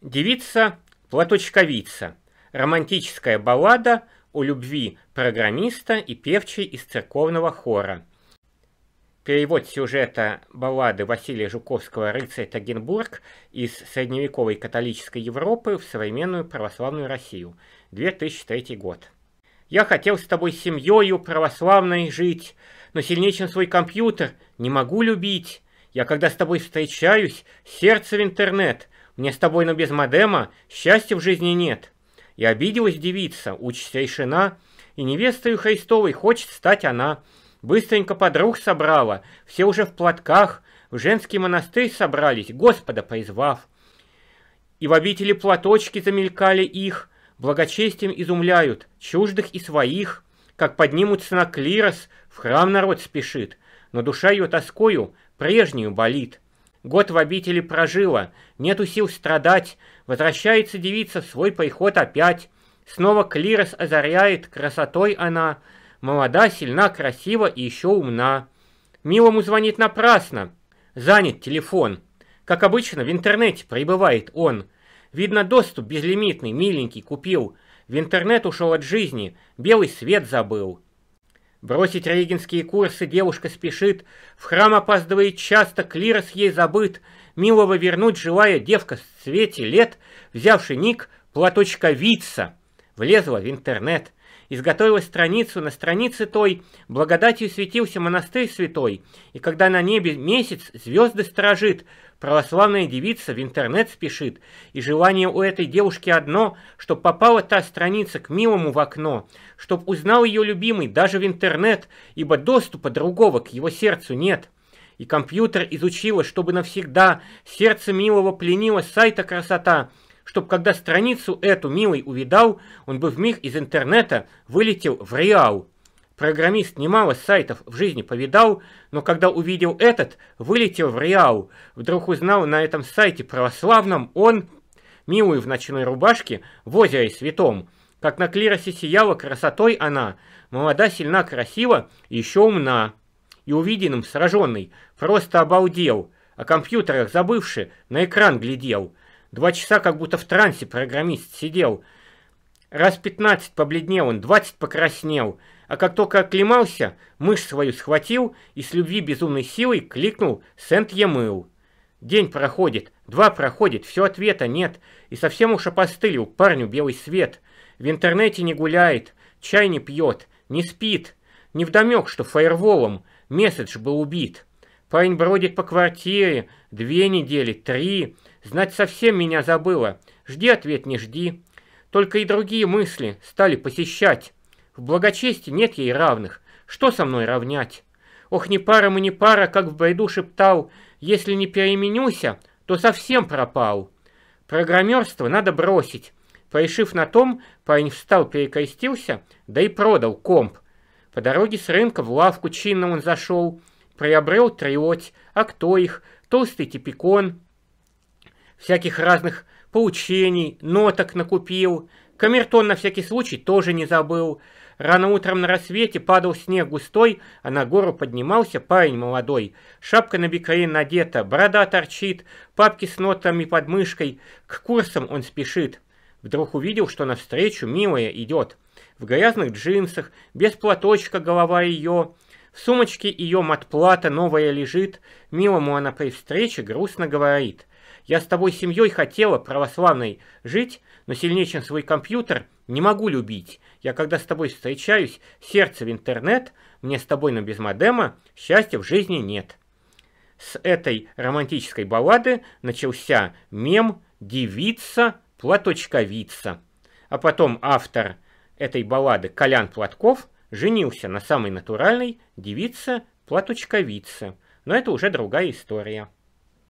Девица Платочковица. Романтическая баллада о любви программиста и певчей из церковного хора. Перевод сюжета баллады Василия Жуковского «Рыцарь Тагенбург» из средневековой католической Европы в современную православную Россию. 2003 год. «Я хотел с тобой семьёю православной жить, но сильнее, чем свой компьютер, не могу любить. Я когда с тобой встречаюсь, сердце в интернет — мне с тобой, но без модема счастья в жизни нет. И обиделась девица, учтейшина, и невестою Христовой хочет стать она. Быстренько подруг собрала, все уже в платках, в женский монастырь собрались, Господа призвав. И в обители платочки замелькали их, благочестием изумляют, чуждых и своих. Как поднимутся на клирос, в храм народ спешит, но душа ее тоскою прежнюю болит. Год в обители прожила, нету сил страдать, возвращается девица в свой приход опять. Снова клирос озаряет, красотой она, молода, сильна, красива и еще умна. Милому звонит напрасно, занят телефон. Как обычно, в интернете пребывает он. Видно, доступ безлимитный, миленький, купил. В интернет ушел от жизни, белый свет забыл. Бросить рейгинские курсы девушка спешит, В храм опаздывает часто, клирос ей забыт, Милого вернуть живая девка с цвете лет, взявший ник платочка вица, влезла в интернет изготовилась страницу, на странице той благодатью светился монастырь святой, и когда на небе месяц звезды сторожит, православная девица в интернет спешит, и желание у этой девушки одно, чтоб попала та страница к милому в окно, чтоб узнал ее любимый даже в интернет, ибо доступа другого к его сердцу нет» и компьютер изучила, чтобы навсегда сердце милого пленила сайта красота, чтоб когда страницу эту милый увидал, он бы в миг из интернета вылетел в реал. Программист немало сайтов в жизни повидал, но когда увидел этот, вылетел в реал. Вдруг узнал на этом сайте православном он, милую в ночной рубашке, в озере святом. Как на клиросе сияла красотой она, молода, сильна, красива еще умна. И увиденным сраженный просто обалдел, о компьютерах забывши на экран глядел – Два часа как будто в трансе программист сидел. Раз пятнадцать побледнел он, двадцать покраснел. А как только оклемался, мышь свою схватил и с любви безумной силой кликнул «Сент-Емыл». День проходит, два проходит, все ответа нет. И совсем уж опостылил парню белый свет. В интернете не гуляет, чай не пьет, не спит. Невдомек, что фаерволом месседж был убит. Парень бродит по квартире две недели, три Знать совсем меня забыла. Жди ответ, не жди. Только и другие мысли стали посещать. В благочестии нет ей равных. Что со мной равнять? Ох, не пара мы не пара, как в бреду шептал. Если не переменюся, то совсем пропал. Программерство надо бросить. Порешив на том, парень встал, перекрестился, да и продал комп. По дороге с рынка в лавку чинно он зашел, приобрел триоть, а кто их, толстый типикон, всяких разных поучений, ноток накупил. Камертон на всякий случай тоже не забыл. Рано утром на рассвете падал снег густой, а на гору поднимался парень молодой. Шапка на бикрень надета, борода торчит, папки с нотами под мышкой. К курсам он спешит. Вдруг увидел, что навстречу милая идет. В грязных джинсах, без платочка голова ее. В сумочке ее матплата новая лежит. Милому она при встрече грустно говорит. Я с тобой семьей хотела, православной, жить, но сильнее, чем свой компьютер, не могу любить. Я когда с тобой встречаюсь, сердце в интернет, мне с тобой, но без модема, счастья в жизни нет. С этой романтической баллады начался мем «Девица, платочковица». А потом автор этой баллады Колян Платков женился на самой натуральной девице-платочковице. Но это уже другая история.